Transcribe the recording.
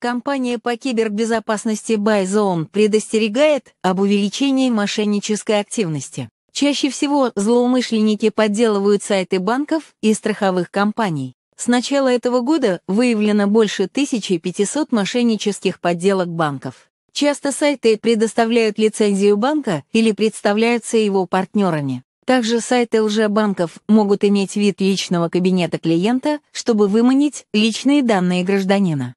Компания по кибербезопасности Байзоун предостерегает об увеличении мошеннической активности. Чаще всего злоумышленники подделывают сайты банков и страховых компаний. С начала этого года выявлено больше 1500 мошеннических подделок банков. Часто сайты предоставляют лицензию банка или представляются его партнерами. Также сайты лжебанков могут иметь вид личного кабинета клиента, чтобы выманить личные данные гражданина.